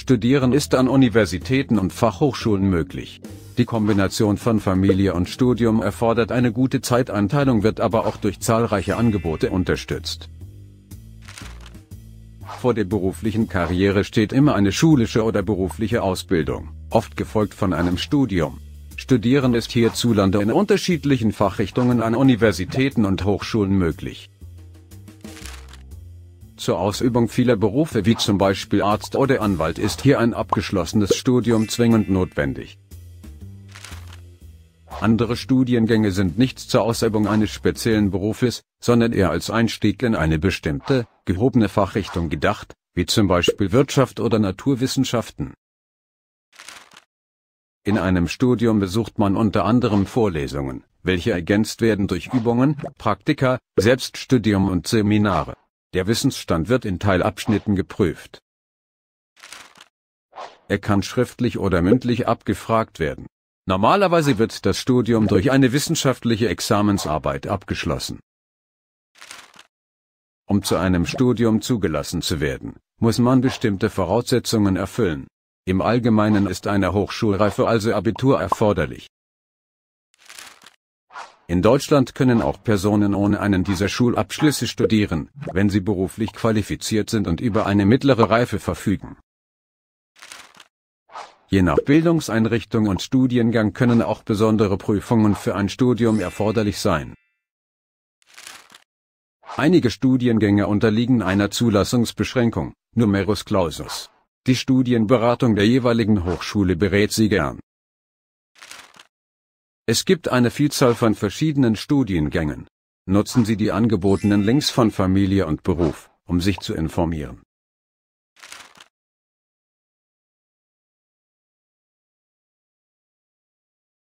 Studieren ist an Universitäten und Fachhochschulen möglich. Die Kombination von Familie und Studium erfordert eine gute Zeiteinteilung, wird aber auch durch zahlreiche Angebote unterstützt. Vor der beruflichen Karriere steht immer eine schulische oder berufliche Ausbildung, oft gefolgt von einem Studium. Studieren ist hierzulande in unterschiedlichen Fachrichtungen an Universitäten und Hochschulen möglich. Zur Ausübung vieler Berufe wie zum Beispiel Arzt oder Anwalt ist hier ein abgeschlossenes Studium zwingend notwendig. Andere Studiengänge sind nicht zur Ausübung eines speziellen Berufes, sondern eher als Einstieg in eine bestimmte, gehobene Fachrichtung gedacht, wie zum Beispiel Wirtschaft oder Naturwissenschaften. In einem Studium besucht man unter anderem Vorlesungen, welche ergänzt werden durch Übungen, Praktika, Selbststudium und Seminare. Der Wissensstand wird in Teilabschnitten geprüft. Er kann schriftlich oder mündlich abgefragt werden. Normalerweise wird das Studium durch eine wissenschaftliche Examensarbeit abgeschlossen. Um zu einem Studium zugelassen zu werden, muss man bestimmte Voraussetzungen erfüllen. Im Allgemeinen ist eine Hochschulreife also Abitur erforderlich. In Deutschland können auch Personen ohne einen dieser Schulabschlüsse studieren, wenn sie beruflich qualifiziert sind und über eine mittlere Reife verfügen. Je nach Bildungseinrichtung und Studiengang können auch besondere Prüfungen für ein Studium erforderlich sein. Einige Studiengänge unterliegen einer Zulassungsbeschränkung, Numerus Clausus. Die Studienberatung der jeweiligen Hochschule berät sie gern. Es gibt eine Vielzahl von verschiedenen Studiengängen. Nutzen Sie die angebotenen Links von Familie und Beruf, um sich zu informieren.